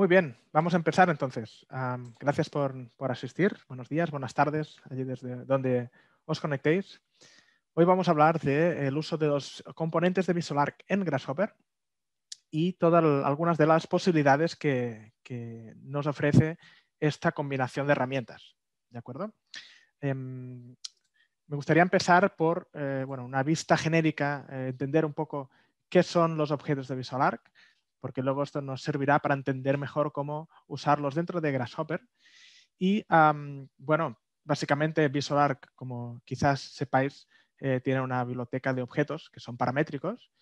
Muy bien, vamos a empezar entonces. gracias por, asistir. Buenos días, buenas tardes, allí desde donde os conectéis. Hoy vamos a hablar del uso de los componentes de arc en Grasshopper y todas algunas de las posibilidades que, nos ofrece esta combinación de herramientas. ¿De acuerdo? Em, me gustaría empezar por eh, una vista genérica, eh, entender un poco qué son los objetos de arc porque luego esto nos servirá para entender mejor cómo usarlos dentro de Grasshopper. Y bueno, básicamente arc como quizás sepáis, eh, tiene una biblioteca de objetos que son paramétricos.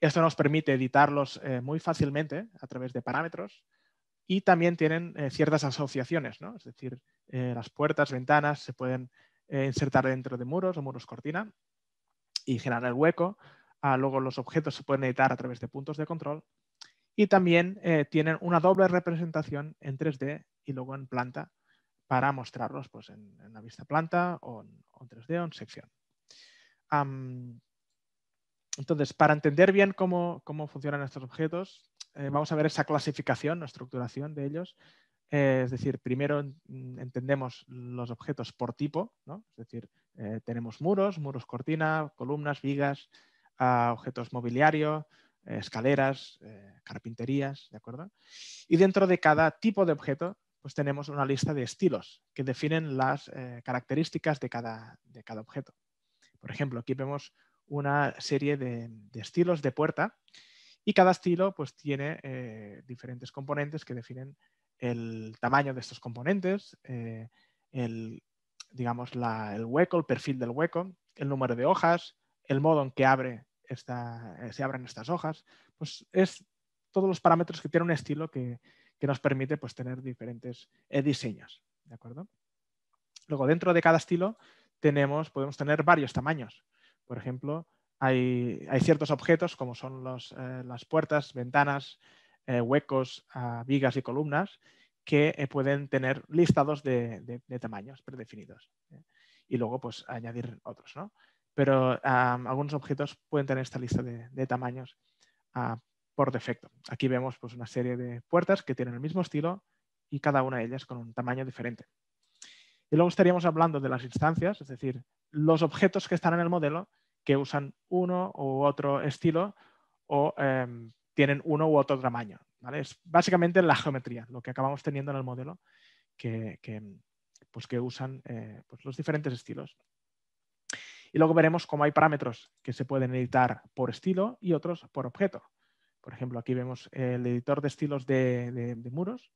Esto nos permite editarlos eh, muy fácilmente a través de parámetros y también tienen eh, ciertas asociaciones, es decir, las puertas, ventanas se pueden insertar dentro de muros o muros cortina y generar el hueco. Ah, luego los objetos se pueden editar a través de puntos de control y también eh, tienen una doble representación en 3D y luego en planta para mostrarlos pues, en, la vista planta o en, 3D o en sección. entonces, para entender bien cómo, funcionan estos objetos, eh, vamos a ver esa clasificación la estructuración de ellos. Eh, es decir, primero mm, entendemos los objetos por tipo, ¿no? es decir, tenemos muros, muros cortina, columnas, vigas, ah, objetos mobiliario, eh, escaleras, eh, carpinterías, ¿de acuerdo? Y dentro de cada tipo de objeto, pues tenemos una lista de estilos que definen las eh, características de cada, de cada, objeto. Por ejemplo, aquí vemos una serie de, estilos de puerta y cada estilo pues tiene diferentes componentes que definen el tamaño de estos componentes, el, digamos, el hueco, el perfil del hueco, el número de hojas, el modo en que abre eh, se abran estas hojas. Pues es todos los parámetros que tiene un estilo que, nos permite pues, tener diferentes eh, diseños. ¿de acuerdo? Luego, dentro de cada estilo tenemos, podemos tener varios tamaños. Por ejemplo, hay, ciertos objetos como son eh, las puertas, ventanas, huecos, ah, vigas y columnas que pueden tener listados de, de tamaños predefinidos. Y luego, pues, añadir otros. ¿no? pero algunos objetos pueden tener esta lista de, tamaños ah, por defecto. Aquí vemos pues, una serie de puertas que tienen el mismo estilo y cada una de ellas con un tamaño diferente. Y luego estaríamos hablando de las instancias, es decir, los objetos que están en el modelo que usan uno u otro estilo o em, tienen uno u otro tamaño. Es básicamente la geometría, lo que acabamos teniendo en el modelo, que, pues que usan eh, pues, los diferentes estilos y luego veremos cómo hay parámetros que se pueden editar por estilo y otros por objeto. Por ejemplo, aquí vemos el editor de estilos de, muros,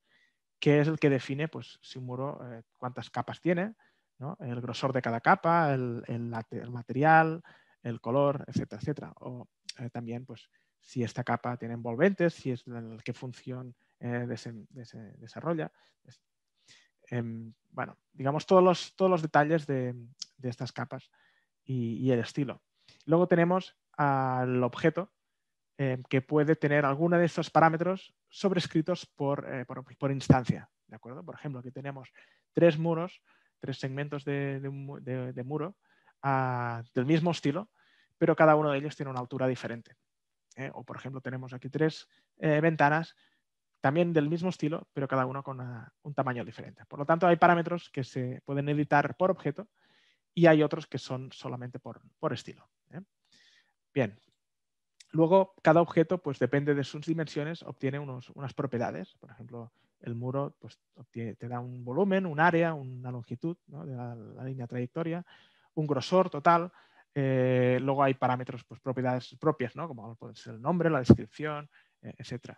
que es el que define pues, si un muro, eh, cuántas capas tiene, el grosor de cada capa, el, material, el color, etcétera, etcétera. O eh, también pues, si esta capa tiene envolventes, si es qué función eh, desarrolla. Em, bueno, digamos todos los, todos los detalles de estas capas y, el estilo. Luego tenemos al objeto eh, que puede tener alguno de estos parámetros sobrescritos por, eh, por, por, instancia. ¿de acuerdo? Por ejemplo, aquí tenemos tres muros, tres segmentos de, muro ah, del mismo estilo, pero cada uno de ellos tiene una altura diferente. ¿eh? O, por ejemplo, tenemos aquí tres ventanas también del mismo estilo, pero cada uno con un tamaño diferente. Por lo tanto, hay parámetros que se pueden editar por objeto y hay otros que son solamente por, estilo. ¿eh? Bien, luego cada objeto, pues depende de sus dimensiones, obtiene unas propiedades. Por ejemplo, el muro pues, te da un volumen, un área, una longitud de la, línea trayectoria, un grosor total. Eh, luego hay parámetros, pues propiedades propias, ¿no? como puede ser el nombre, la descripción, eh, etc.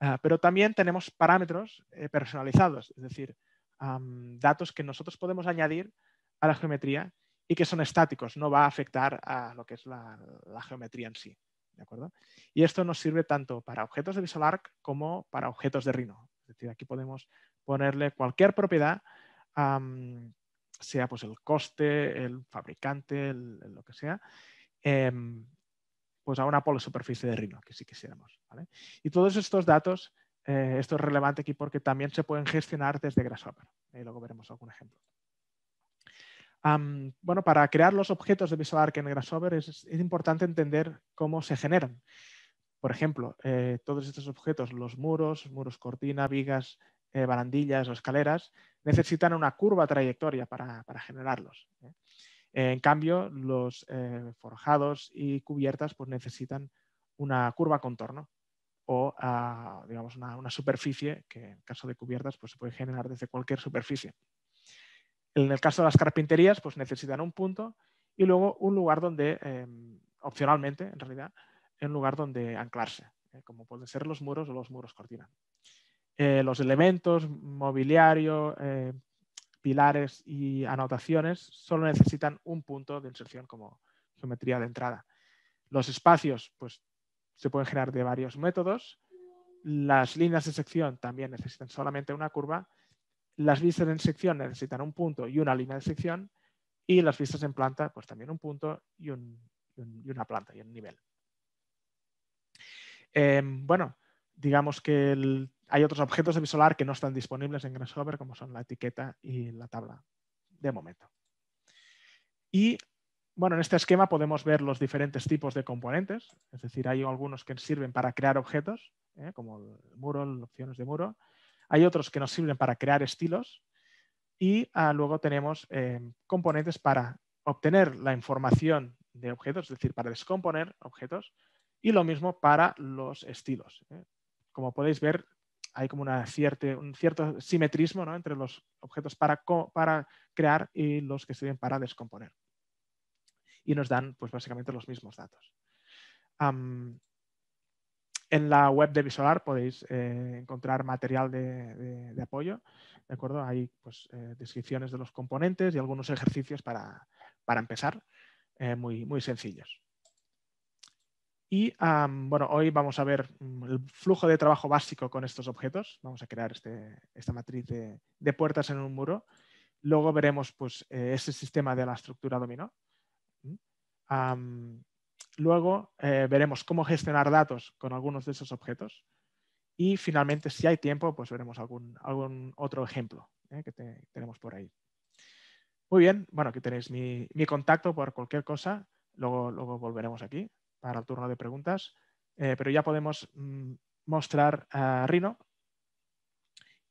Ah, pero también tenemos parámetros personalizados, es decir, datos que nosotros podemos añadir a la geometría y que son estáticos, no va a afectar a lo que es la, geometría en sí. ¿de acuerdo? Y esto nos sirve tanto para objetos de Visual Arc como para objetos de Rhino. Es decir, aquí podemos ponerle cualquier propiedad, sea pues el coste, el fabricante, lo que sea, em, pues a una superficie de Rhino, que sí quisiéramos. Y todos estos datos, eh, esto es relevante aquí porque también se pueden gestionar desde Grasshopper. Y luego veremos algún ejemplo bueno, para crear los objetos de arc en Grasshopper es, importante entender cómo se generan. Por ejemplo, eh, todos estos objetos, los muros, muros cortina, vigas, eh, barandillas o escaleras, necesitan una curva trayectoria para, generarlos. ¿eh? En cambio, los forjados y cubiertas pues, necesitan una curva contorno o ah, digamos una, una, superficie que en caso de cubiertas pues, se puede generar desde cualquier superficie. En el caso de las carpinterías, pues necesitan un punto y luego un lugar donde, em, opcionalmente, en realidad, un lugar donde anclarse, eh, como pueden ser los muros o los muros cortina. Eh, los elementos, mobiliario, eh, pilares y anotaciones solo necesitan un punto de inserción como geometría de entrada. Los espacios pues, se pueden generar de varios métodos. Las líneas de sección también necesitan solamente una curva las vistas en sección necesitan un punto y una línea de sección y las vistas en planta pues también un punto y, una planta y un nivel. Em, bueno, digamos que hay otros objetos de visolar que no están disponibles en Grasshopper como son la etiqueta y la tabla de momento. Y bueno, en este esquema podemos ver los diferentes tipos de componentes, es decir, hay algunos que sirven para crear objetos, ¿eh? como el muro, opciones de muro, hay otros que nos sirven para crear estilos y ah, luego tenemos eh, componentes para obtener la información de objetos, es decir, para descomponer objetos y lo mismo para los estilos. ¿eh? Como podéis ver, hay como una un cierto simetrismo entre los objetos para, crear y los que sirven para descomponer. Y nos dan pues, básicamente los mismos datos. En la web de Visolar podéis eh, encontrar material de, apoyo, ¿de acuerdo? Hay pues, eh, descripciones de los componentes y algunos ejercicios para, empezar, eh, muy, muy sencillos. Y bueno, hoy vamos a ver mm, el flujo de trabajo básico con estos objetos. Vamos a crear este, esta matriz de, puertas en un muro. Luego veremos pues, ese sistema de la estructura dominó. ¿Mm? Luego eh, veremos cómo gestionar datos con algunos de esos objetos. Y finalmente, si hay tiempo, pues veremos algún, otro ejemplo eh, que tenemos por ahí. Muy bien, bueno, aquí tenéis mi, contacto por cualquier cosa. Luego, volveremos aquí para el turno de preguntas. Eh, pero ya podemos mm, mostrar a Rino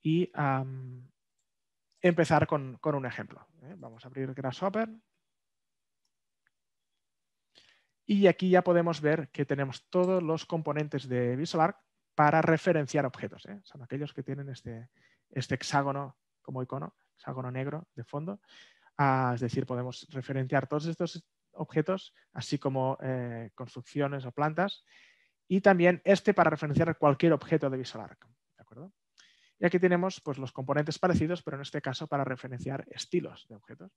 y empezar con, con, un ejemplo. Vamos a abrir Grasshopper. Y aquí ya podemos ver que tenemos todos los componentes de Arc para referenciar objetos. ¿eh? Son aquellos que tienen este, este hexágono como icono, hexágono negro de fondo. Ah, es decir, podemos referenciar todos estos objetos, así como eh, construcciones o plantas, y también este para referenciar cualquier objeto de VisualArc. ¿de Y aquí tenemos pues, los componentes parecidos, pero en este caso para referenciar estilos de objetos.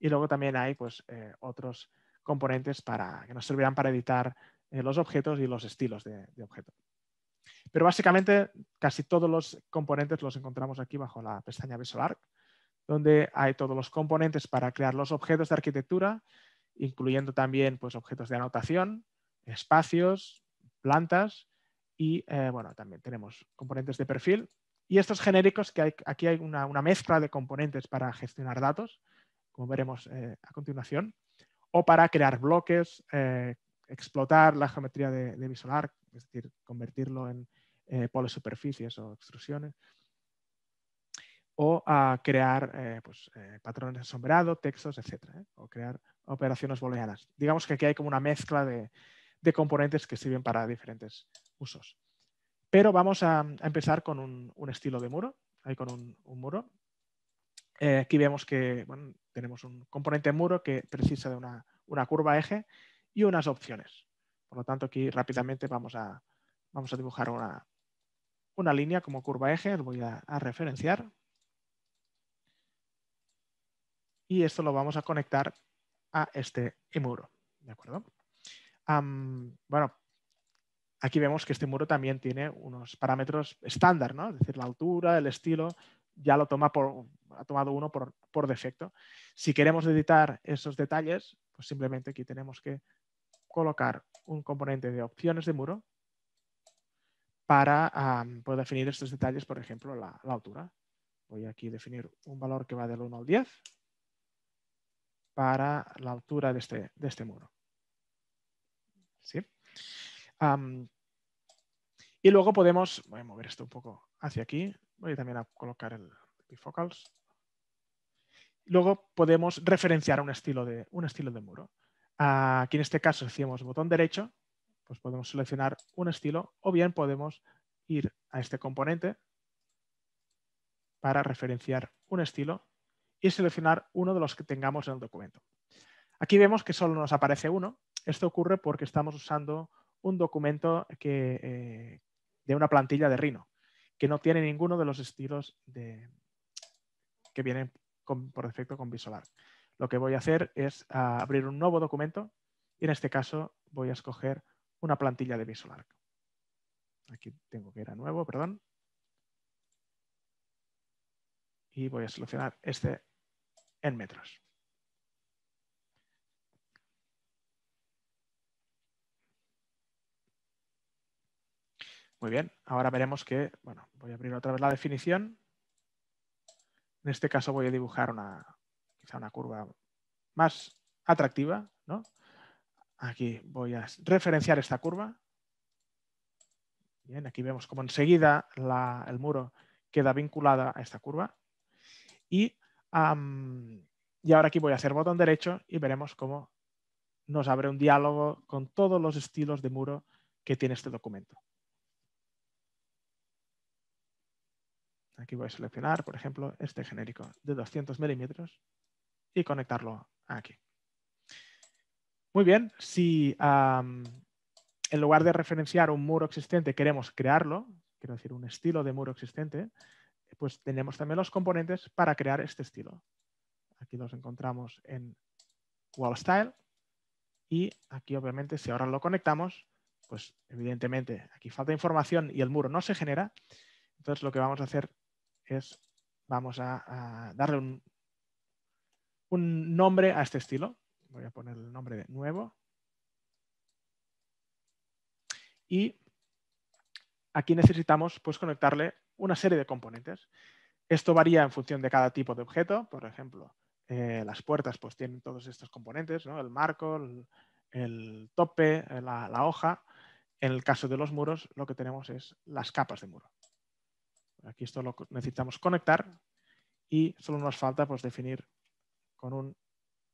Y luego también hay pues, eh, otros componentes para, que nos servirán para editar eh, los objetos y los estilos de, objeto. Pero básicamente casi todos los componentes los encontramos aquí bajo la pestaña Arc, donde hay todos los componentes para crear los objetos de arquitectura, incluyendo también pues, objetos de anotación, espacios, plantas y eh, bueno, también tenemos componentes de perfil. Y estos genéricos, que aquí hay una, mezcla de componentes para gestionar datos, como veremos eh, a continuación o para crear bloques, eh, explotar la geometría de, de, es decir, convertirlo en eh, superficies o extrusiones, o a crear eh, pues, eh, patrones de sombreado, textos, etc. O crear operaciones booleanas. Digamos que aquí hay como una mezcla de, componentes que sirven para diferentes usos. Pero vamos a, empezar con un, estilo de muro, ahí con un muro. Eh, aquí vemos que tenemos un componente muro que precisa de una, curva eje y unas opciones. Por lo tanto, aquí rápidamente vamos a, vamos a dibujar una, línea como curva eje, lo voy a, referenciar. Y esto lo vamos a conectar a este muro. bueno, aquí vemos que este muro también tiene unos parámetros estándar, Es decir, la altura, el estilo, ya lo toma por, ha tomado uno por, defecto. Si queremos editar esos detalles, pues simplemente aquí tenemos que colocar un componente de opciones de muro para definir estos detalles, por ejemplo, la, altura. Voy aquí a definir un valor que va del 1 al 10 para la altura de este, de este muro. ¿Sí? y luego podemos, voy a mover esto un poco hacia aquí, Voy también a colocar el bifocals. Luego podemos referenciar un estilo de, un estilo de muro. Aquí en este caso, si hacemos botón derecho, pues podemos seleccionar un estilo o bien podemos ir a este componente para referenciar un estilo y seleccionar uno de los que tengamos en el documento. Aquí vemos que solo nos aparece uno. Esto ocurre porque estamos usando un documento que, eh, de una plantilla de Rhino que no tiene ninguno de los estilos de, que vienen por defecto con Visolar. Lo que voy a hacer es ah, abrir un nuevo documento y en este caso voy a escoger una plantilla de VisualArc. Aquí tengo que ir a nuevo, perdón. Y voy a seleccionar este en metros. Muy bien, ahora veremos que, bueno, voy a abrir otra vez la definición. En este caso voy a dibujar una, quizá una curva más atractiva, Aquí voy a referenciar esta curva. Bien, aquí vemos como enseguida el muro queda vinculada a esta curva. Y, y ahora aquí voy a hacer botón derecho y veremos cómo nos abre un diálogo con todos los estilos de muro que tiene este documento. Aquí voy a seleccionar, por ejemplo, este genérico de 200 milímetros y conectarlo aquí. Muy bien, si en lugar de referenciar un muro existente queremos crearlo, quiero decir un estilo de muro existente, pues tenemos también los componentes para crear este estilo. Aquí los encontramos en Wall Style y aquí obviamente si ahora lo conectamos, pues evidentemente aquí falta información y el muro no se genera. Entonces lo que vamos a hacer es, vamos a, darle un, nombre a este estilo. Voy a poner el nombre de nuevo. Y aquí necesitamos pues, conectarle una serie de componentes. Esto varía en función de cada tipo de objeto. Por ejemplo, eh, las puertas pues, tienen todos estos componentes, el marco, el, tope, la, hoja. En el caso de los muros, lo que tenemos es las capas de muro. Aquí esto lo necesitamos conectar y solo nos falta pues, definir con un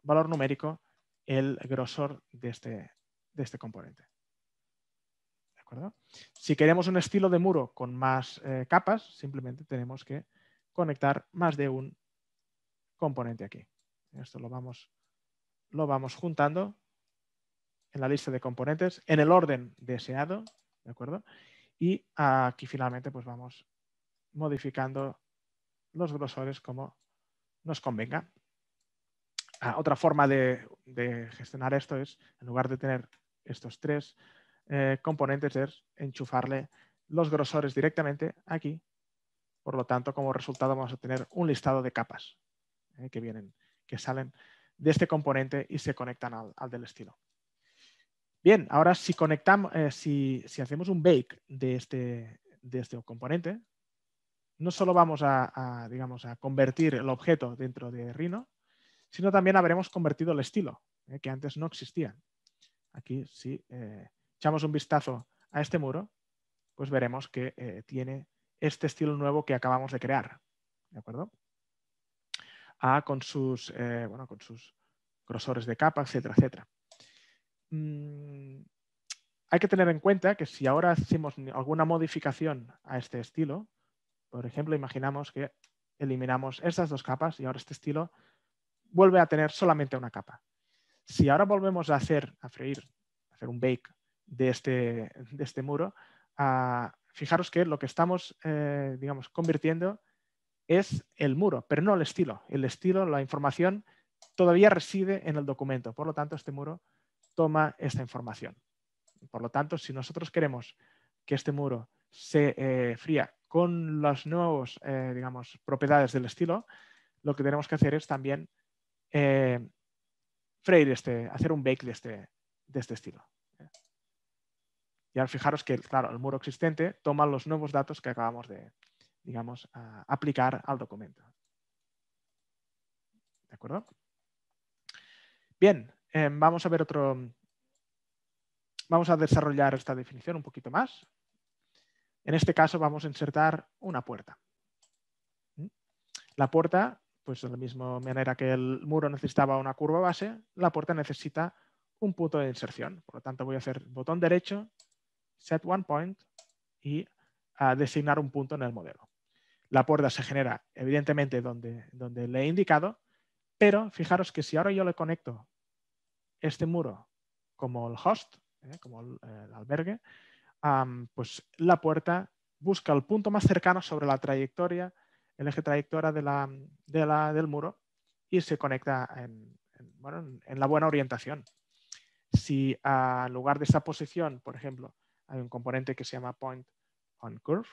valor numérico el grosor de este, de este componente. Si queremos un estilo de muro con más eh, capas, simplemente tenemos que conectar más de un componente aquí. Esto lo vamos, lo vamos juntando en la lista de componentes en el orden deseado, ¿de acuerdo? Y aquí finalmente pues vamos modificando los grosores como nos convenga. Ah, otra forma de, gestionar esto es, en lugar de tener estos tres eh, componentes, es enchufarle los grosores directamente aquí. Por lo tanto, como resultado vamos a tener un listado de capas eh, que vienen, que salen de este componente y se conectan al, del estilo. Bien, ahora si conectamos, eh, si, si, hacemos un bake de este, de este componente, no solo vamos a, digamos, a convertir el objeto dentro de Rhino, sino también habremos convertido el estilo, eh, que antes no existía. Aquí, si eh, echamos un vistazo a este muro, pues veremos que eh, tiene este estilo nuevo que acabamos de crear. ¿De acuerdo? Ah, con, sus, bueno, con sus grosores de capa, etcétera, etcétera. Mm, hay que tener en cuenta que si ahora hacemos alguna modificación a este estilo, por ejemplo, imaginamos que eliminamos estas dos capas y ahora este estilo vuelve a tener solamente una capa. Si ahora volvemos a hacer, a freír, hacer un bake de este, de este muro, a, ah, fijaros que lo que estamos, eh, digamos, convirtiendo es el muro, pero no el estilo. El estilo, la información, todavía reside en el documento. Por lo tanto, este muro toma esta información. Por lo tanto, si nosotros queremos que este muro se eh, fría con las nuevas, eh, digamos, propiedades del estilo, lo que tenemos que hacer es también eh, este, hacer un bake de este, de este estilo. Y ahora fijaros que, claro, el muro existente toma los nuevos datos que acabamos de, digamos, aplicar al documento. ¿De acuerdo? Bien, em, vamos a ver otro... Vamos a desarrollar esta definición un poquito más. En este caso vamos a insertar una puerta. ¿Mm? La puerta, pues de la misma manera que el muro necesitaba una curva base, la puerta necesita un punto de inserción. Por lo tanto, voy a hacer botón derecho, set one point y a designar un punto en el modelo. La puerta se genera evidentemente donde, donde le he indicado, pero fijaros que si ahora yo le conecto este muro como el host, ¿eh? como el albergue, pues la puerta busca el punto más cercano sobre la trayectoria, el eje trayectoria del muro y se conecta en, la buena orientación. Si en lugar de esa posición, por ejemplo, hay un componente que se llama point on curve,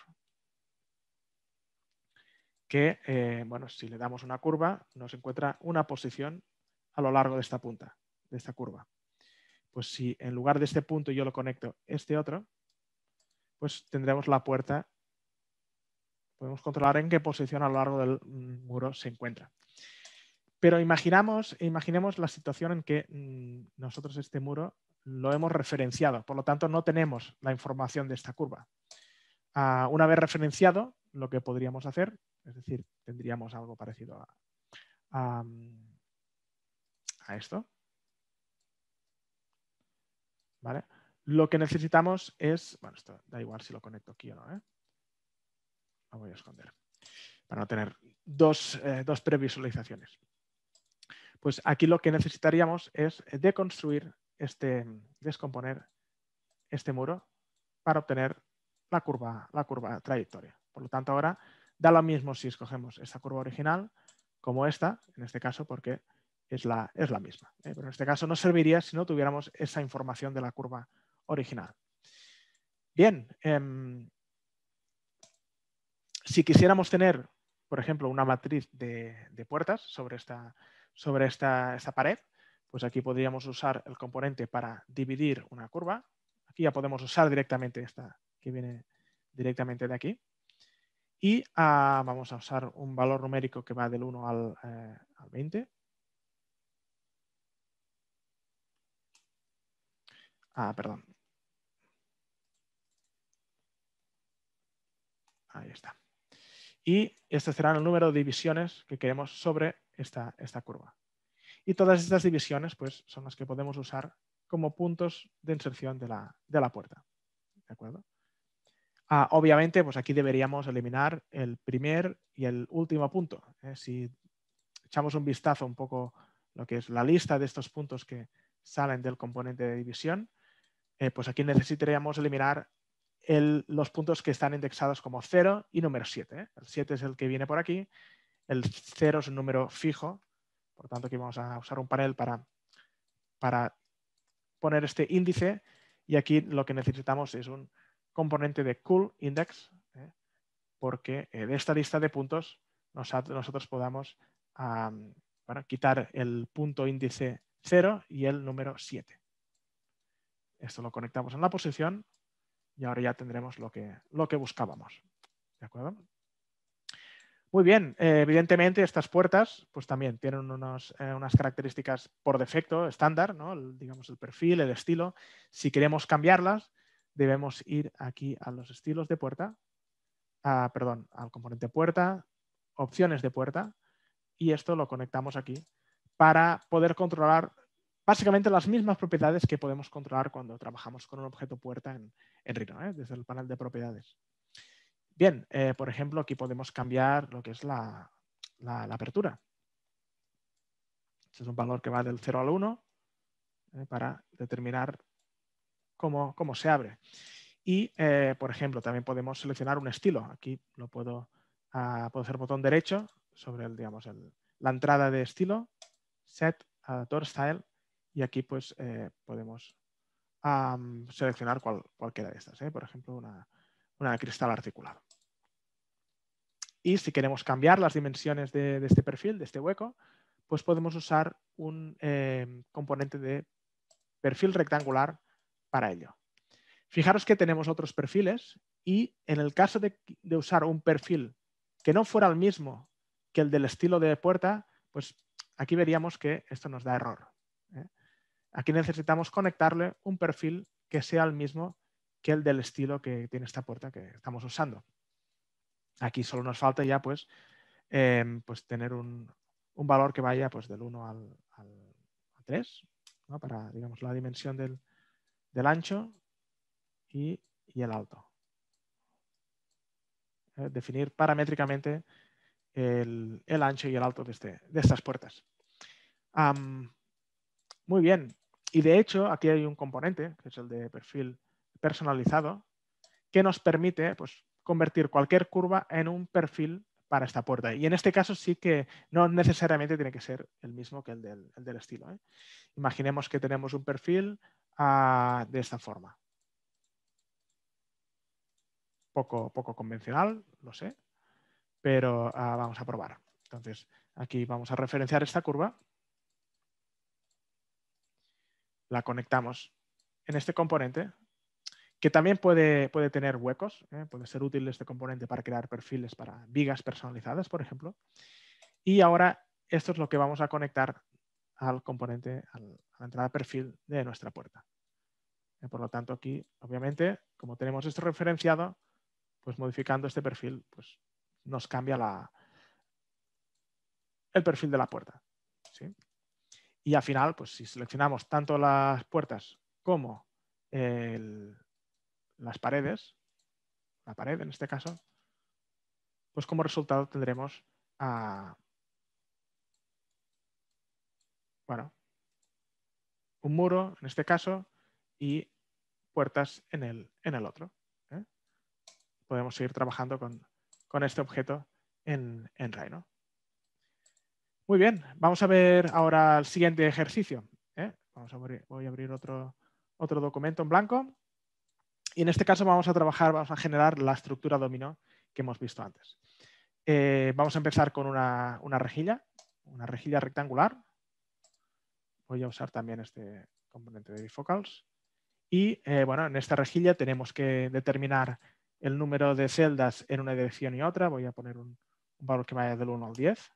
que, eh, bueno, si le damos una curva, nos encuentra una posición a lo largo de esta punta, de esta curva. Pues si en lugar de este punto yo lo conecto este otro, pues tendremos la puerta. Podemos controlar en qué posición a lo largo del mm, muro se encuentra. Pero imaginamos, imaginemos la situación en que mm, nosotros este muro lo hemos referenciado, por lo tanto no tenemos la información de esta curva. Ah, una vez referenciado, lo que podríamos hacer, es decir, tendríamos algo parecido a, a, mm, a esto. ¿Vale? Lo que necesitamos es, bueno, esto da igual si lo conecto aquí o no, ¿eh? lo voy a esconder, para no tener eh, dos, previsualizaciones. Pues aquí lo que necesitaríamos es deconstruir, este, descomponer este muro para obtener la curva, la curva trayectoria. Por lo tanto, ahora da lo mismo si escogemos esta curva original como esta, en este caso, porque es la, es la misma. ¿eh? Pero en este caso no serviría si no tuviéramos esa información de la curva original. Bien, em, si quisiéramos tener, por ejemplo, una matriz de, puertas sobre, esta, sobre esta, pared, pues aquí podríamos usar el componente para dividir una curva. Aquí ya podemos usar directamente esta que viene directamente de aquí. Y ah, vamos a usar un valor numérico que va del 1 al, eh, al 20. Ah, perdón, Ahí está. Y este será el número de divisiones que queremos sobre esta, esta curva. Y todas estas divisiones pues, son las que podemos usar como puntos de inserción de la, puerta. Ah, obviamente, pues aquí deberíamos eliminar el primer y el último punto. ¿eh? Si echamos un vistazo un poco lo que es la lista de estos puntos que salen del componente de división, eh, pues aquí necesitaríamos eliminar los puntos que están indexados como 0 y número 7. ¿eh? El 7 es el que viene por aquí, el 0 es un número fijo, por tanto aquí vamos a usar un panel para, para poner este índice y aquí lo que necesitamos es un componente de cool index, ¿eh? porque eh, de esta lista de puntos nosotros podamos quitar el punto índice 0 y el número 7. Esto lo conectamos en la posición y ahora ya tendremos lo que, lo que buscábamos. Muy bien, eh, evidentemente estas puertas pues también tienen eh, unas características por defecto estándar, ¿no? digamos el perfil, el estilo. Si queremos cambiarlas, debemos ir aquí a los estilos de puerta, perdón, al componente puerta, opciones de puerta, y esto lo conectamos aquí para poder controlar básicamente las mismas propiedades que podemos controlar cuando trabajamos con un objeto puerta en, en Rhino, ¿eh? desde el panel de propiedades. Bien, eh, por ejemplo, aquí podemos cambiar lo que es la, apertura. Este es un valor que va del 0 al 1 ¿eh? para determinar cómo, se abre. Y, por ejemplo, también podemos seleccionar un estilo. Aquí lo puedo, ah, hacer botón derecho sobre el, digamos, la entrada de estilo, set, door style, y aquí pues eh, podemos seleccionar cualquiera de estas, ¿eh? por ejemplo una, cristal articulado. Y si queremos cambiar las dimensiones de, este perfil, de este hueco, pues podemos usar un eh, componente de perfil rectangular para ello. Fijaros que tenemos otros perfiles y en el caso de usar un perfil que no fuera el mismo que el del estilo de puerta, pues aquí veríamos que esto nos da error. Aquí necesitamos conectarle un perfil que sea el mismo que el del estilo que tiene esta puerta que estamos usando. Aquí solo nos falta ya pues, em, pues tener un, valor que vaya pues, del 1 al, 3, para digamos, la dimensión del, ancho y, el alto. Eh, definir paramétricamente el, ancho y el alto de, este, de estas puertas. Muy bien. Y de hecho, aquí hay un componente, que es el de perfil personalizado, que nos permite pues, convertir cualquier curva en un perfil para esta puerta. Y en este caso sí que no necesariamente tiene que ser el mismo que el del, estilo. ¿eh? Imaginemos que tenemos un perfil ah, de esta forma. Poco, poco convencional, lo sé, pero ah, vamos a probar. Entonces, aquí vamos a referenciar esta curva la conectamos en este componente, que también puede, puede tener huecos, ¿eh? puede ser útil este componente para crear perfiles para vigas personalizadas, por ejemplo. Y ahora esto es lo que vamos a conectar al componente, a la entrada perfil de nuestra puerta. ¿Eh? Por lo tanto, aquí, obviamente, como tenemos esto referenciado, pues modificando este perfil, pues nos cambia la, el perfil de la puerta. ¿sí? Y al final, pues si seleccionamos tanto las puertas como las paredes, la pared en este caso, pues como resultado tendremos a... Bueno, un muro en este caso y puertas en el, en el otro. ¿eh? Podemos seguir trabajando con, con este objeto en, en Rhino. Muy bien, vamos a ver ahora el siguiente ejercicio. ¿eh? voy a abrir otro, documento en blanco. Y en este caso vamos a trabajar, vamos a generar la estructura dominó que hemos visto antes. Eh, vamos a empezar con una, rejilla, una rejilla rectangular. Voy a usar también este componente de bifocals. Y eh, bueno, en esta rejilla tenemos que determinar el número de celdas en una dirección y otra. Voy a poner un, un valor que vaya del 1 al 10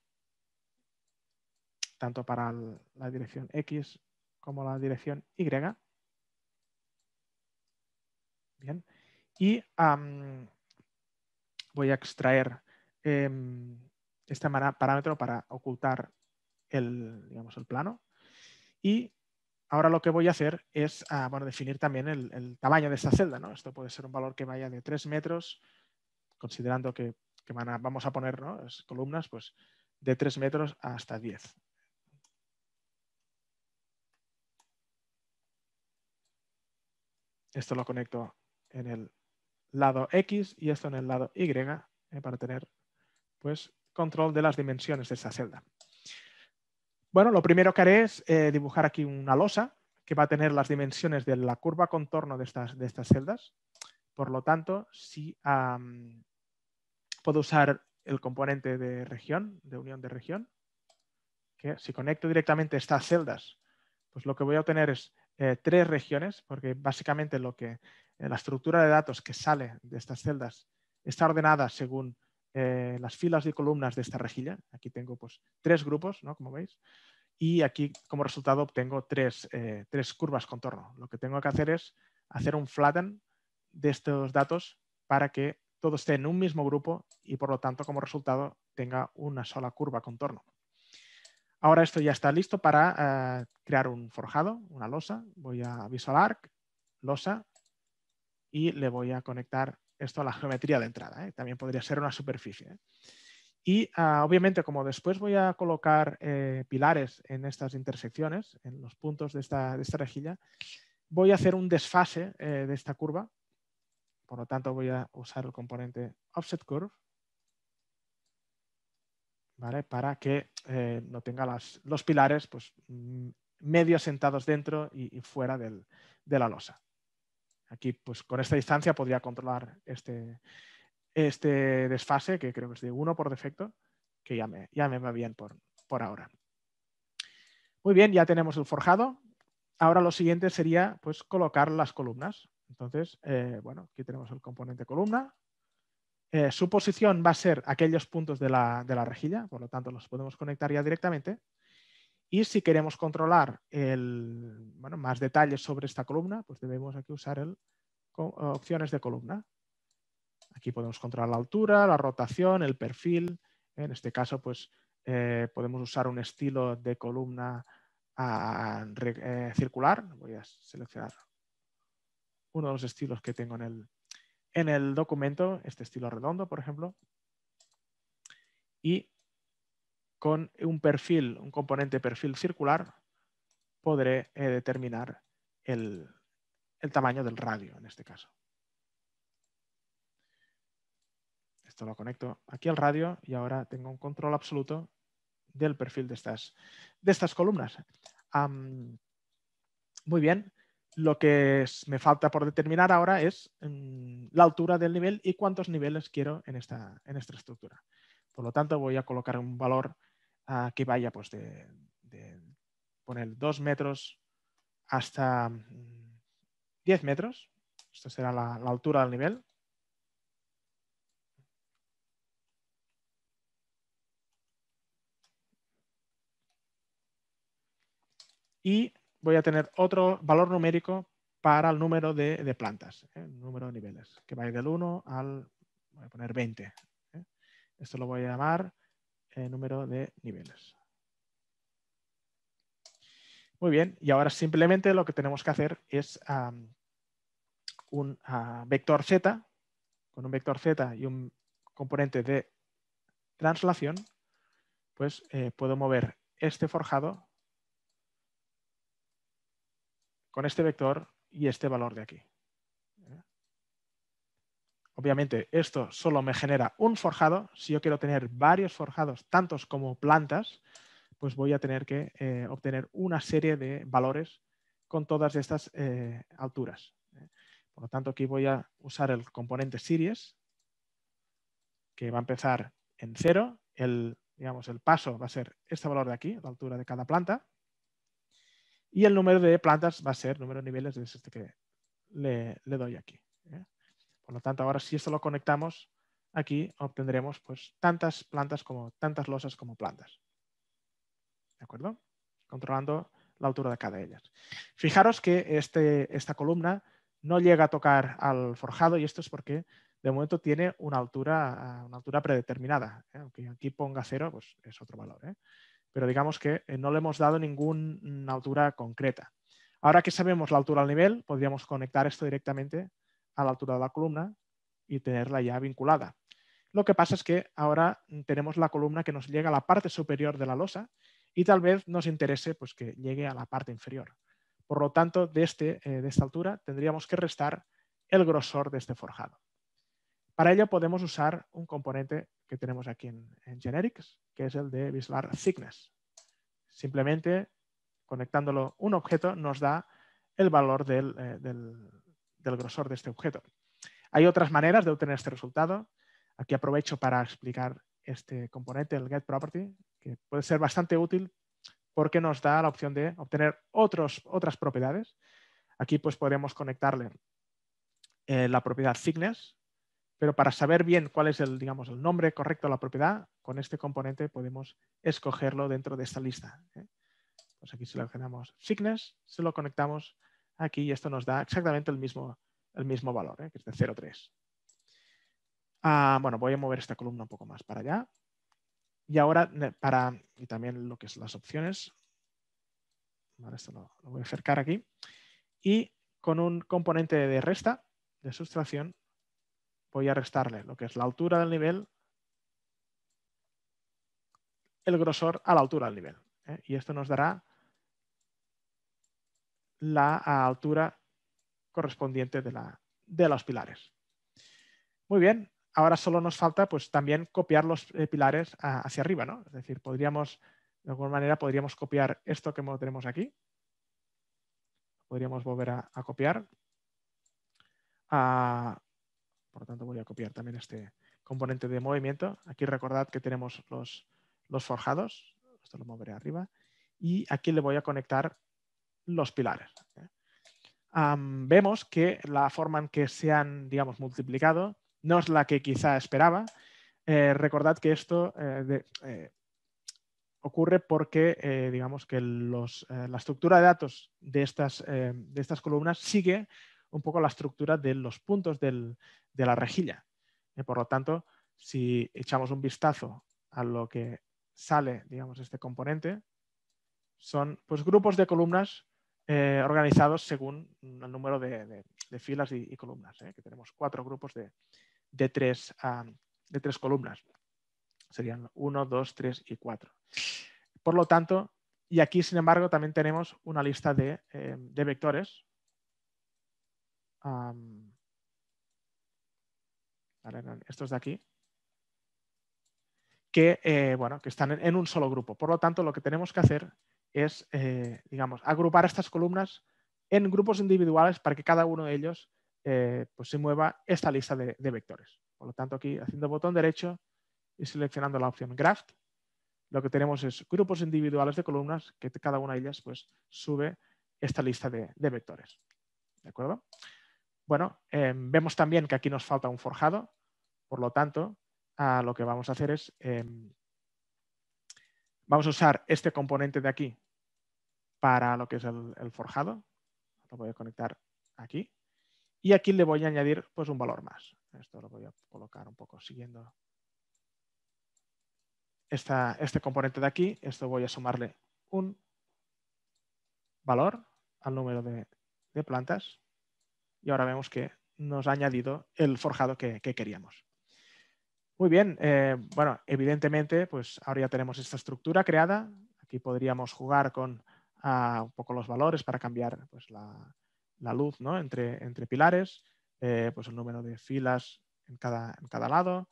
tanto para la dirección X como la dirección Y. Bien. Y voy a extraer em, este parámetro para ocultar el, digamos, el plano. Y ahora lo que voy a hacer es ah, definir también el, tamaño de esta celda. ¿no? Esto puede ser un valor que vaya de 3 metros, considerando que, vamos a poner ¿no? columnas pues, de 3 metros hasta 10. Esto lo conecto en el lado X y esto en el lado Y eh, para tener pues, control de las dimensiones de esa celda. Bueno, lo primero que haré es eh, dibujar aquí una losa que va a tener las dimensiones de la curva contorno de estas, celdas. Por lo tanto, si puedo usar el componente de región, de unión de región, que si conecto directamente estas celdas, pues lo que voy a obtener es eh, tres regiones, porque básicamente lo que, eh, la estructura de datos que sale de estas celdas está ordenada según eh, las filas y columnas de esta rejilla. Aquí tengo pues, tres grupos, ¿no? como veis, y aquí como resultado obtengo tres, tres curvas contorno. Lo que tengo que hacer es hacer un flatten de estos datos para que todo esté en un mismo grupo y por lo tanto como resultado tenga una sola curva contorno. Ahora esto ya está listo para eh, crear un forjado, una losa. Voy a Visual Arc, losa, y le voy a conectar esto a la geometría de entrada. ¿eh? También podría ser una superficie. ¿eh? Y ah, obviamente, como después voy a colocar pilares en estas intersecciones, en los puntos de esta rejilla, voy a hacer un desfase de esta curva. Por lo tanto, voy a usar el componente Offset Curve para que eh, no tenga las, los pilares pues, mm, medio sentados dentro y, fuera de la losa. Aquí, pues con esta distancia podría controlar este, este desfase, que creo que es de uno por defecto, que ya me, va bien por, ahora. Muy bien, ya tenemos el forjado. Ahora lo siguiente sería pues, colocar las columnas. Entonces, eh, bueno, aquí tenemos el componente columna, eh, su posición va a ser aquellos puntos de la, de la, rejilla, por lo tanto los podemos conectar ya directamente. Y si queremos controlar el, más detalles sobre esta columna, pues debemos aquí usar el, eh, opciones de columna. Aquí podemos controlar la altura, la rotación, el perfil. En este caso, pues eh, podemos usar un estilo de columna ah, circular. Voy a seleccionar uno de los estilos que tengo en el, en el documento este estilo redondo, por ejemplo, y con un perfil, un componente perfil circular, podré eh, determinar el, tamaño del radio en este caso. Esto lo conecto aquí al radio y ahora tengo un control absoluto del perfil de estas, de estas columnas. muy bien, lo que me falta por determinar ahora es mm, la altura del nivel y cuántos niveles quiero en esta, en esta estructura. Por lo tanto, voy a colocar un valor ah, que vaya pues, de, poner 2 metros hasta 10 mm, metros. Esto será la, la altura del nivel. Y voy a tener otro valor numérico para el número de, plantas, ¿eh? el número de niveles, que va del 1 al, voy a poner 20. ¿eh? Esto lo voy a llamar eh, número de niveles. Muy bien, y ahora simplemente lo que tenemos que hacer es un ah, vector z, con un vector z y un componente de translación, pues puedo mover este forjado con este vector y este valor de aquí. Obviamente esto solo me genera un forjado. Si yo quiero tener varios forjados, tantos como plantas, pues voy a tener que eh, obtener una serie de valores con todas estas eh, alturas. Por lo tanto, aquí voy a usar el componente series, que va a empezar en cero. El, digamos, el paso va a ser este valor de aquí, la altura de cada planta y el número de plantas va a ser, número de niveles es este que le, doy aquí. ¿eh? Por lo tanto, ahora si esto lo conectamos, aquí obtendremos pues tantas plantas como tantas losas como plantas. ¿De acuerdo? Controlando la altura de cada de ellas. Fijaros que este, esta columna no llega a tocar al forjado y esto es porque de momento tiene una altura, una altura predeterminada. ¿eh? Aunque aquí ponga cero, pues es otro valor. ¿eh? pero digamos que eh, no le hemos dado ninguna altura concreta. Ahora que sabemos la altura al nivel, podríamos conectar esto directamente a la altura de la columna y tenerla ya vinculada. Lo que pasa es que ahora tenemos la columna que nos llega a la parte superior de la losa y tal vez nos interese pues, que llegue a la parte inferior. Por lo tanto, de, este, eh, de esta altura tendríamos que restar el grosor de este forjado. Para ello podemos usar un componente que tenemos aquí en, Generics, que es el de Vislar Thickness. Simplemente conectándolo un objeto nos da el valor eh, del, grosor de este objeto. Hay otras maneras de obtener este resultado. Aquí aprovecho para explicar este componente, el GetProperty, que puede ser bastante útil porque nos da la opción de obtener otras propiedades. Aquí pues podemos conectarle eh, la propiedad thickness, pero para saber bien cuál es el, digamos, el nombre correcto de la propiedad, con este componente podemos escogerlo dentro de esta lista. ¿eh? Pues aquí seleccionamos Signes, se lo conectamos aquí y esto nos da exactamente el mismo, el mismo valor, ¿eh? que es de 0,3. Ah, bueno, voy a mover esta columna un poco más para allá. Y ahora, para, y también lo que son las opciones, esto lo, lo, voy a acercar aquí. Y con un componente de resta, de sustracción, voy a restarle lo que es la altura del nivel, el grosor a la altura del nivel. ¿eh? Y esto nos dará la altura correspondiente de, la, de los pilares. Muy bien, ahora solo nos falta pues, también copiar los eh, pilares hacia arriba. ¿no? Es decir, podríamos, de alguna manera, podríamos copiar esto que tenemos aquí. Podríamos volver a, copiar. Ah, voy a copiar también este componente de movimiento. Aquí recordad que tenemos los, los forjados, esto lo moveré arriba, y aquí le voy a conectar los pilares. ¿eh? vemos que la forma en que se han, digamos, multiplicado no es la que quizá esperaba. Eh, recordad que esto eh, ocurre porque, digamos, que la estructura de datos de estas, de estas columnas sigue un poco la estructura de los puntos de la rejilla. Por lo tanto, si echamos un vistazo a lo que sale, digamos, este componente, son pues, grupos de columnas eh, organizados según el número de, filas y, columnas, ¿eh? que tenemos cuatro grupos ah, de, tres, columnas. Serían uno, dos, tres y cuatro. Por lo tanto, y aquí, sin embargo, también tenemos una lista de, eh, vectores estos de aquí, que, eh, bueno, que están en, un solo grupo. Por lo tanto, lo que tenemos que hacer es, eh, digamos, agrupar estas columnas en grupos individuales para que cada uno de ellos eh, pues se mueva esta lista de, vectores. Por lo tanto, aquí haciendo botón derecho y seleccionando la opción Graph, lo que tenemos es grupos individuales de columnas que cada una de ellas pues, sube esta lista de, de vectores. ¿De acuerdo? Bueno, em, vemos también que aquí nos falta un forjado, por lo tanto, a lo que vamos a hacer es, em, vamos a usar este componente de aquí para lo que es el, forjado, lo voy a conectar aquí, y aquí le voy a añadir pues, un valor más. Esto lo voy a colocar un poco siguiendo esta, este componente de aquí, esto voy a sumarle un valor al número de plantas y ahora vemos que nos ha añadido el forjado que, queríamos. Muy bien, eh, bueno, evidentemente, pues ahora ya tenemos esta estructura creada. Aquí podríamos jugar con ah, un poco los valores para cambiar pues, la, luz ¿no? entre, entre pilares, eh, pues el número de filas en cada, en cada lado.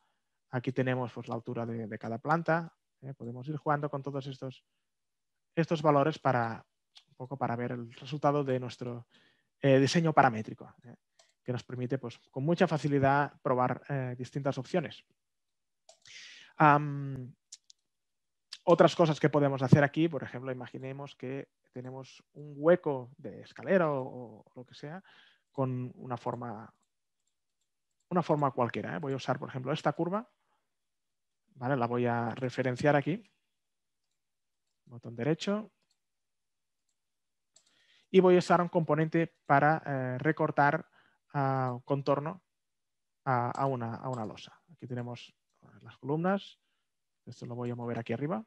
Aquí tenemos pues, la altura de, cada planta. Eh, podemos ir jugando con todos estos, estos valores para un poco para ver el resultado de nuestro, eh, diseño paramétrico, ¿eh? que nos permite pues, con mucha facilidad probar eh, distintas opciones. otras cosas que podemos hacer aquí, por ejemplo, imaginemos que tenemos un hueco de escalera o, lo que sea con una forma, una forma cualquiera. Voy a usar, por ejemplo, esta curva. ¿vale? La voy a referenciar aquí. Botón derecho, y voy a usar un componente para eh, recortar ah, contorno a, una, losa. Aquí tenemos las columnas, esto lo voy a mover aquí arriba.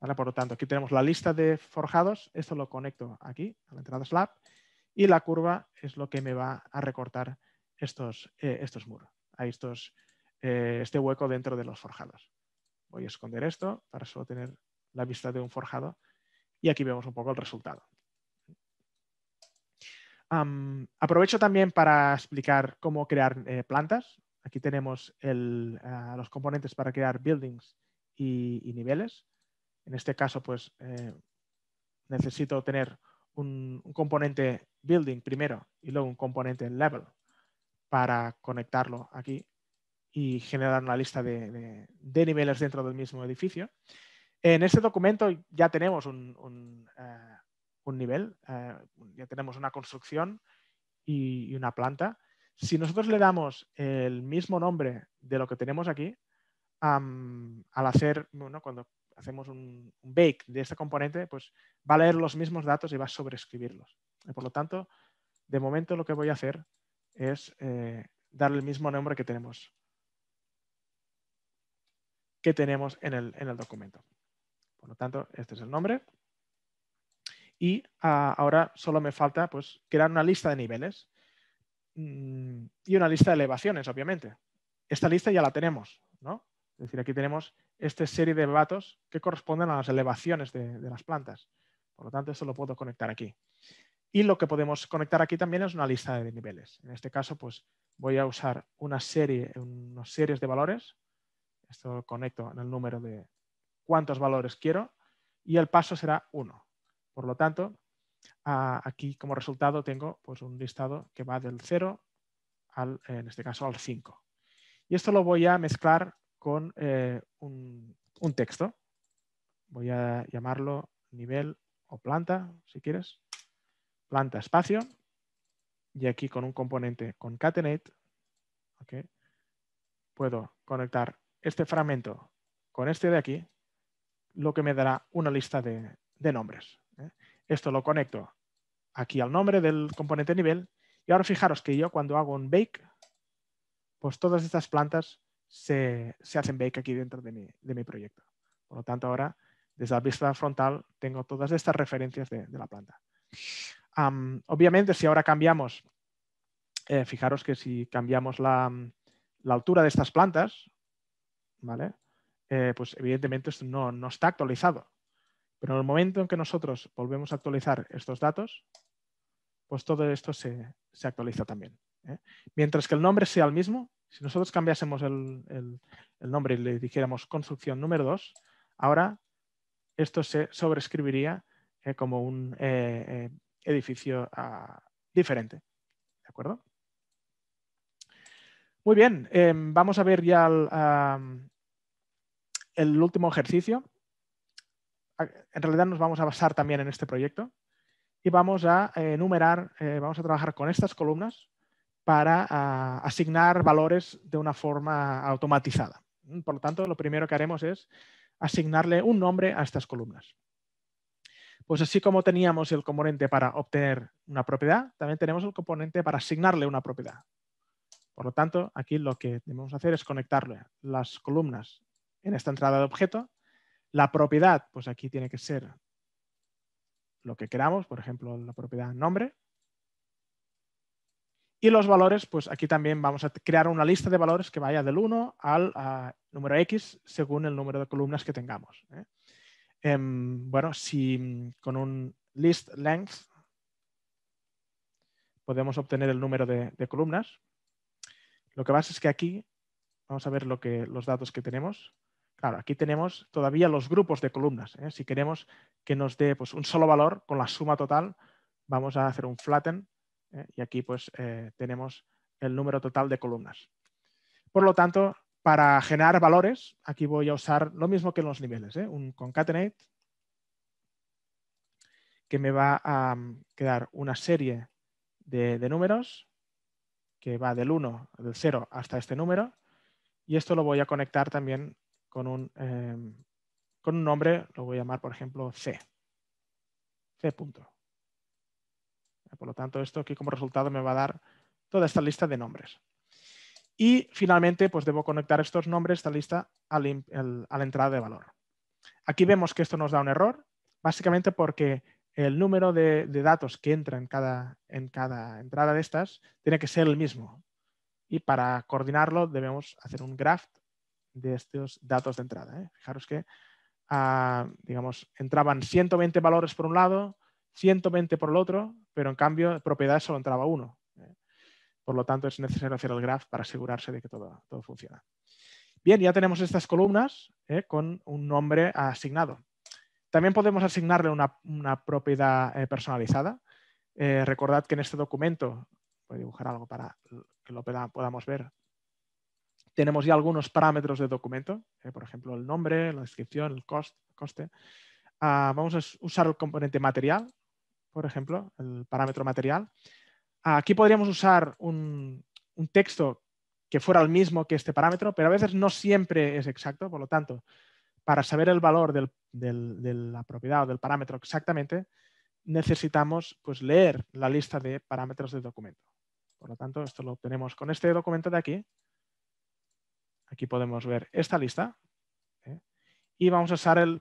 ahora por lo tanto, aquí tenemos la lista de forjados, esto lo conecto aquí a la entrada slab y la curva es lo que me va a recortar estos, eh, estos muros, a estos, eh, este hueco dentro de los forjados. Voy a esconder esto para solo tener la vista de un forjado y aquí vemos un poco el resultado. aprovecho también para explicar cómo crear eh, plantas. Aquí tenemos eh, los componentes para crear buildings y, niveles. En este caso, pues eh, necesito tener un, componente building primero y luego un componente level para conectarlo aquí y generar una lista de niveles dentro del mismo edificio. En este documento ya tenemos un, eh, nivel, eh, ya tenemos una construcción y, una planta. Si nosotros le damos el mismo nombre de lo que tenemos aquí, al hacer, bueno, cuando hacemos un, bake de este componente, pues va a leer los mismos datos y va a sobreescribirlos. por lo tanto, de momento lo que voy a hacer es eh, darle el mismo nombre que tenemos, que tenemos en el documento. Por lo tanto, este es el nombre. Y ah, ahora solo me falta pues, crear una lista de niveles mm, y una lista de elevaciones, obviamente. Esta lista ya la tenemos, ¿no? Es decir, aquí tenemos esta serie de datos que corresponden a las elevaciones de, las plantas. Por lo tanto, esto lo puedo conectar aquí. Y lo que podemos conectar aquí también es una lista de niveles. En este caso, pues voy a usar una serie, series de valores. Esto lo conecto en el número de, cuántos valores quiero y el paso será 1. Por lo tanto, aquí como resultado tengo pues, un listado que va del 0 al, en este caso, al 5. Y esto lo voy a mezclar con eh, un, texto. Voy a llamarlo nivel o planta, si quieres. Planta espacio. Y aquí con un componente concatenate, puedo conectar este fragmento con este de aquí lo que me dará una lista de, nombres. ¿eh? Esto lo conecto aquí al nombre del componente nivel. Y ahora fijaros que yo cuando hago un bake, pues todas estas plantas se, hacen bake aquí dentro de mi, proyecto. Por lo tanto, ahora desde la vista frontal tengo todas estas referencias de, la planta. obviamente, si ahora cambiamos, eh, fijaros que si cambiamos la, la altura de estas plantas, ¿vale? Eh, pues evidentemente esto no, está actualizado. Pero en el momento en que nosotros volvemos a actualizar estos datos, pues todo esto se, actualiza también. ¿eh? Mientras que el nombre sea el mismo, si nosotros cambiásemos el, nombre y le dijéramos construcción número 2, ahora esto se sobrescribiría eh, como un edificio ah, diferente. ¿De acuerdo? Muy bien, em, vamos a ver ya el, el último ejercicio, en realidad nos vamos a basar también en este proyecto y vamos a eh, enumerar, eh, vamos a trabajar con estas columnas para asignar valores de una forma automatizada. Por lo tanto, lo primero que haremos es asignarle un nombre a estas columnas. Pues así como teníamos el componente para obtener una propiedad, también tenemos el componente para asignarle una propiedad. Por lo tanto, aquí lo que debemos hacer es conectarle las columnas en esta entrada de objeto. La propiedad, pues aquí tiene que ser lo que queramos, por ejemplo, la propiedad nombre. Y los valores, pues aquí también vamos a crear una lista de valores que vaya del 1 al número X según el número de columnas que tengamos. ¿eh? Em, bueno, si mm, con un list length podemos obtener el número de, columnas, lo que pasa es que aquí, vamos a ver lo que, los datos que tenemos. Claro, aquí tenemos todavía los grupos de columnas. ¿eh? Si queremos que nos dé pues, un solo valor con la suma total, vamos a hacer un flatten ¿eh? y aquí pues, eh, tenemos el número total de columnas. Por lo tanto, para generar valores, aquí voy a usar lo mismo que en los niveles, un concatenate que me va a mm, quedar una serie de, de números que va del 1, del 0 hasta este número y esto lo voy a conectar también con un, em, con un nombre, lo voy a llamar, por ejemplo, C. C punto. Por lo tanto, esto aquí como resultado me va a dar toda esta lista de nombres. Y finalmente, pues debo conectar estos nombres, esta lista, a la entrada de valor. Aquí vemos que esto nos da un error, básicamente porque el número de, datos que entra en cada, en cada entrada de estas tiene que ser el mismo. Y para coordinarlo debemos hacer un graph de estos datos de entrada. ¿eh? Fijaros que, ah, digamos, entraban 120 valores por un lado, 120 por el otro, pero en cambio propiedad solo entraba uno. ¿eh? Por lo tanto, es necesario hacer el graph para asegurarse de que todo, funciona. Bien, ya tenemos estas columnas ¿eh? con un nombre asignado. También podemos asignarle una, una propiedad personalizada. recordad que en este documento, voy a dibujar algo para que lo podamos ver, tenemos ya algunos parámetros de documento, eh, por ejemplo, el nombre, la descripción, el coste. Ah, vamos a usar el componente material, por ejemplo, el parámetro material. Ah, aquí podríamos usar un, texto que fuera el mismo que este parámetro, pero a veces no siempre es exacto, por lo tanto, para saber el valor de la propiedad o del parámetro exactamente, necesitamos pues, leer la lista de parámetros del documento. Por lo tanto, esto lo obtenemos con este documento de aquí, Aquí podemos ver esta lista ¿eh? y vamos a usar el,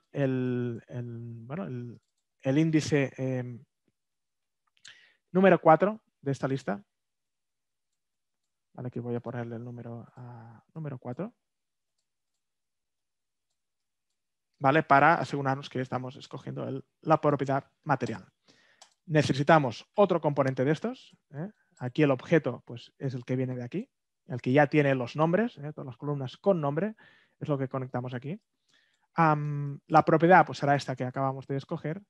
índice em, número 4 de esta lista. aquí voy a ponerle el número, número 4. ¿Vale? Para asegurarnos que estamos escogiendo la propiedad material. Necesitamos otro componente de estos. ¿eh? Aquí el objeto pues, es el que viene de aquí el que ya tiene los nombres, ¿eh? todas las columnas con nombre, es lo que conectamos aquí. la propiedad pues, será esta que acabamos de escoger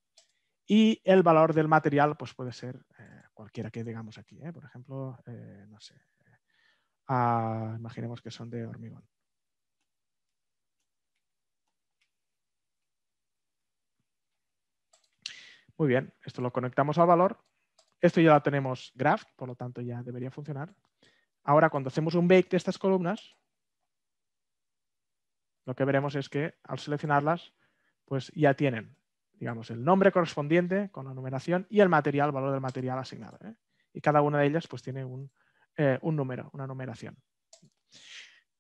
y el valor del material pues, puede ser eh, cualquiera que digamos aquí. ¿eh? Por ejemplo, no sé, ah, imaginemos que son de hormigón. Muy bien, esto lo conectamos al valor. Esto ya lo tenemos graph, por lo tanto ya debería funcionar. Ahora, cuando hacemos un bake de estas columnas, lo que veremos es que al seleccionarlas, pues ya tienen, digamos, el nombre correspondiente con la numeración y el material, valor del material asignado. ¿eh? Y cada una de ellas pues tiene un eh, número, una numeración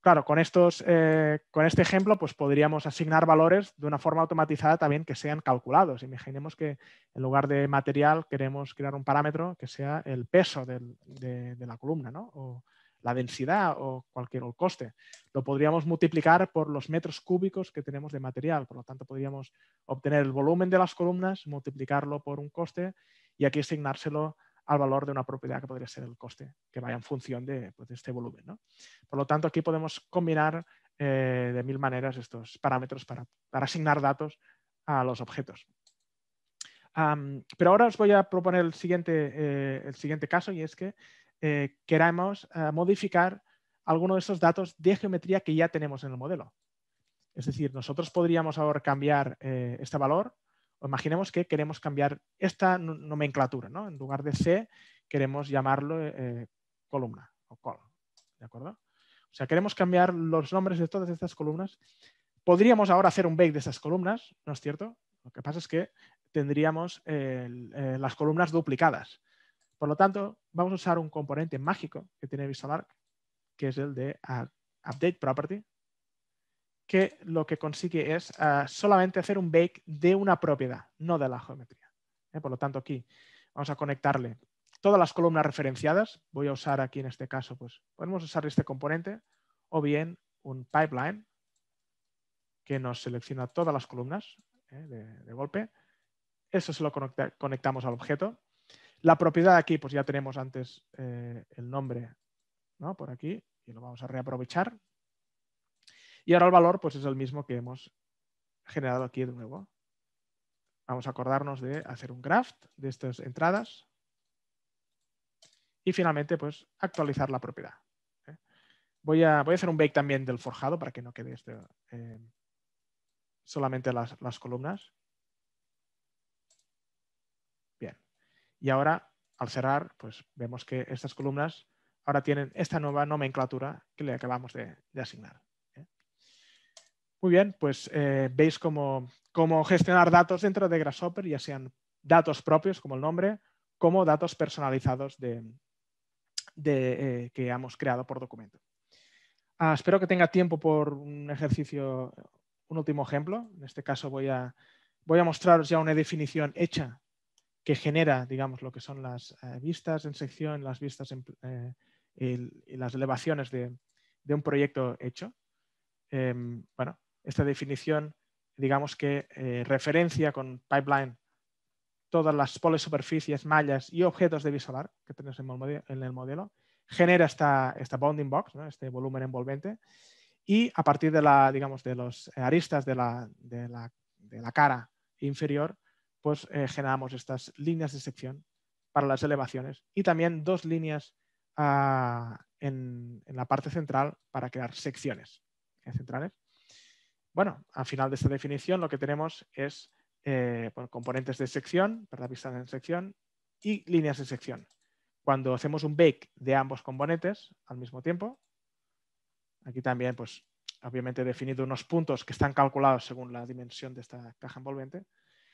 claro, con, estos, eh, con este ejemplo, pues podríamos asignar valores de una forma automatizada también que sean calculados. Imaginemos que en lugar de material queremos crear un parámetro que sea el peso de, la columna, O la densidad o cualquier coste. Lo podríamos multiplicar por los metros cúbicos que tenemos de material. Por lo tanto, podríamos obtener el volumen de las columnas, multiplicarlo por un coste y aquí asignárselo al valor de una propiedad que podría ser el coste, que vaya en función de, pues, este volumen. Por lo tanto, aquí podemos combinar eh, de mil maneras estos parámetros para, asignar datos a los objetos. pero ahora os voy a proponer el siguiente, eh, el siguiente caso y es que queremos eh, queramos modificar alguno de estos datos de geometría que ya tenemos en el modelo. Es decir, nosotros podríamos ahora cambiar este valor imaginemos que queremos cambiar esta nomenclatura, ¿no? En lugar de C, queremos llamarlo eh, eh, columna o col, ¿de acuerdo? O sea, queremos cambiar los nombres de todas estas columnas. Podríamos ahora hacer un bake de estas columnas, ¿no es cierto? Lo que pasa es que tendríamos eh, las columnas duplicadas. Por lo tanto, vamos a usar un componente mágico que tiene Arc, que es el de update property, que lo que consigue es ah, solamente hacer un bake de una propiedad, no de la geometría. ¿eh? Por lo tanto, aquí vamos a conectarle todas las columnas referenciadas. Voy a usar aquí en este caso, pues podemos usar este componente o bien un pipeline que nos selecciona todas las columnas ¿eh? de, golpe. Eso se lo conectamos al objeto. La propiedad aquí, pues ya tenemos antes eh, el nombre ¿no? por aquí y lo vamos a reaprovechar y ahora el valor pues, es el mismo que hemos generado aquí de nuevo. Vamos a acordarnos de hacer un graft de estas entradas. Y finalmente, pues, actualizar la propiedad. ¿eh? Voy, a, voy a, hacer un bake también del forjado para que no quede este, eh, solamente las, columnas. Bien. Y ahora, al cerrar, pues vemos que estas columnas ahora tienen esta nueva nomenclatura que le acabamos de asignar. Muy bien, pues eh, veis cómo, gestionar datos dentro de Grasshopper, ya sean datos propios, como el nombre, como datos personalizados de, eh, que hemos creado por documento. Ah, espero que tenga tiempo por un ejercicio, un último ejemplo. En este caso voy a, voy a mostraros ya una definición hecha que genera, digamos, lo que son las eh, vistas en sección, las vistas y, las elevaciones de, un proyecto hecho. Em, bueno, esta definición, digamos que eh, referencia con pipeline todas las poles, superficies, mallas y objetos de visolar que tenemos en el modelo, genera esta, esta bounding box, este volumen envolvente, y a partir de, la, digamos, de los aristas de la, de la, de la cara inferior, pues eh, generamos estas líneas de sección para las elevaciones y también dos líneas ah, en, en, la parte central para crear secciones ¿eh? centrales. Bueno, al final de esta definición lo que tenemos es eh, componentes de sección, la pista en sección y líneas de sección. Cuando hacemos un bake de ambos componentes al mismo tiempo, aquí también, pues, obviamente he definido unos puntos que están calculados según la dimensión de esta caja envolvente.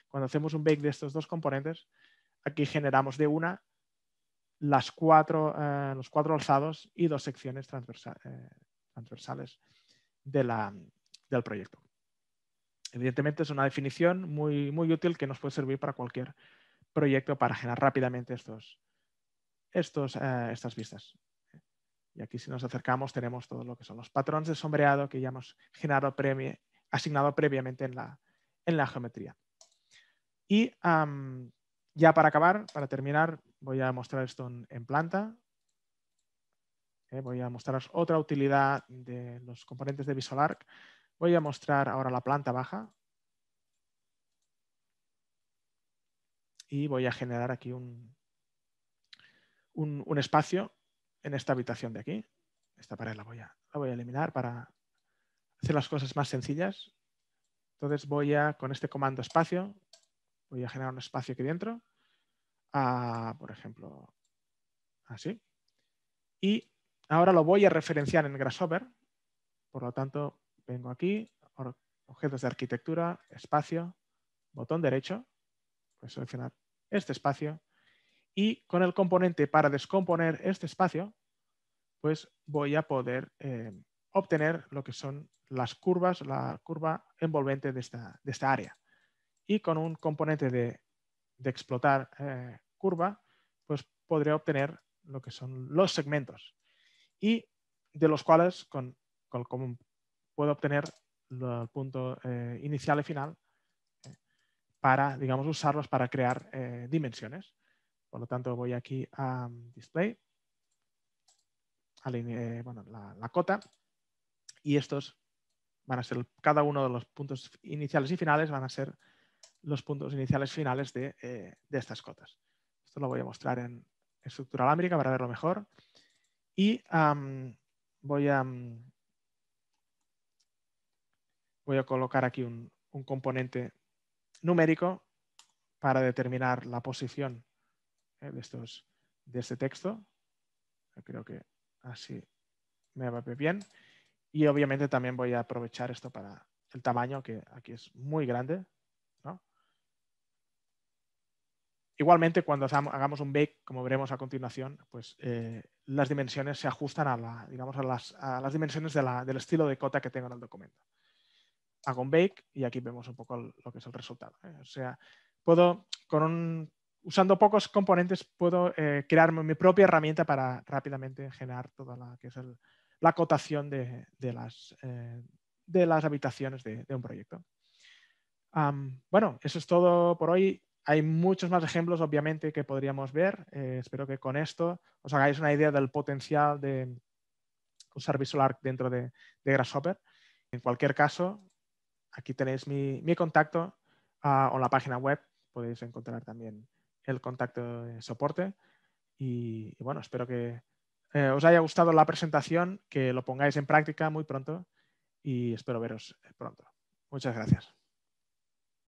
Cuando hacemos un bake de estos dos componentes, aquí generamos de una las cuatro, eh, los cuatro alzados y dos secciones eh, transversales de la, del proyecto. Evidentemente es una definición muy, muy útil que nos puede servir para cualquier proyecto para generar rápidamente estos, estos, eh, estas vistas. Y aquí si nos acercamos tenemos todo lo que son los patrones de sombreado que ya hemos generado asignado previamente en la, en la geometría. Y ya para acabar, para terminar, voy a mostrar esto en, planta. Eh, voy a mostraros otra utilidad de los componentes de Arc. Voy a mostrar ahora la planta baja. Y voy a generar aquí un, un, espacio en esta habitación de aquí. Esta pared la voy, a, la voy a eliminar para hacer las cosas más sencillas. Entonces voy a, con este comando espacio, voy a generar un espacio aquí dentro. por ejemplo, así. Y ahora lo voy a referenciar en Grasshopper. Por lo tanto, vengo aquí, objetos de arquitectura, espacio, botón derecho, voy pues seleccionar este espacio y con el componente para descomponer este espacio, pues voy a poder eh, obtener lo que son las curvas, la curva envolvente de esta, de esta área. Y con un componente de, explotar eh, curva, pues podré obtener lo que son los segmentos y de los cuales con, con, con, puedo obtener el punto eh, inicial y final eh, para, digamos, usarlos para crear eh, dimensiones. Por lo tanto, voy aquí a um, Display, a la, cota, y estos van a ser, cada uno de los puntos iniciales y finales van a ser los puntos iniciales y finales de, estas cotas. Esto lo voy a mostrar en estructura alámbrica para verlo mejor. Y um, voy a um, voy a colocar aquí un, componente numérico para determinar la posición eh, de, este texto. Creo que así me va bien. Y obviamente también voy a aprovechar esto para el tamaño, que aquí es muy grande. Igualmente, cuando hagamos un bake, como veremos a continuación, pues eh, las dimensiones se ajustan a, la, digamos, a, las, dimensiones del estilo de cota que tengo en el documento hago un bake y aquí vemos un poco lo que es el resultado. ¿eh? O sea, puedo, con usando pocos componentes, puedo eh, crear mi propia herramienta para rápidamente generar toda la que es la acotación de, las, eh, de, las, habitaciones de, un proyecto. bueno, eso es todo por hoy. Hay muchos más ejemplos, obviamente, que podríamos ver. espero que con esto os hagáis una idea del potencial de usar Visual Arc dentro de Grasshopper. En cualquier caso, aquí tenéis mi, contacto ah, o la página web, podéis encontrar también el contacto de soporte. Y, bueno, espero que eh, os haya gustado la presentación, que lo pongáis en práctica muy pronto y espero veros pronto. Muchas gracias.